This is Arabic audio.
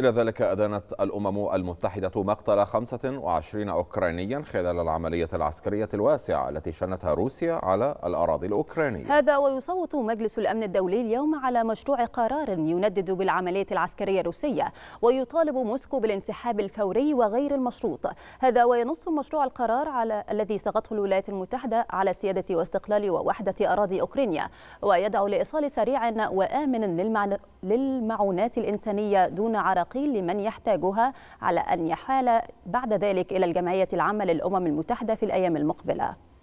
إلى ذلك أدانت الأمم المتحدة مقتل 25 أوكرانيا خلال العملية العسكرية الواسعة التي شنتها روسيا على الأراضي الأوكرانية هذا ويصوت مجلس الأمن الدولي اليوم على مشروع قرار يندد بالعملية العسكرية الروسية ويطالب موسكو بالانسحاب الفوري وغير المشروط هذا وينص مشروع القرار على الذي صغته الولايات المتحدة على سيادة واستقلال ووحدة أراضي أوكرانيا ويدعو لإيصال سريع وآمن للمعونات الإنسانية دون عرق الأرزاق لمن يحتاجها على أن يحال بعد ذلك إلى الجمعية العامة للأمم المتحدة في الأيام المقبلة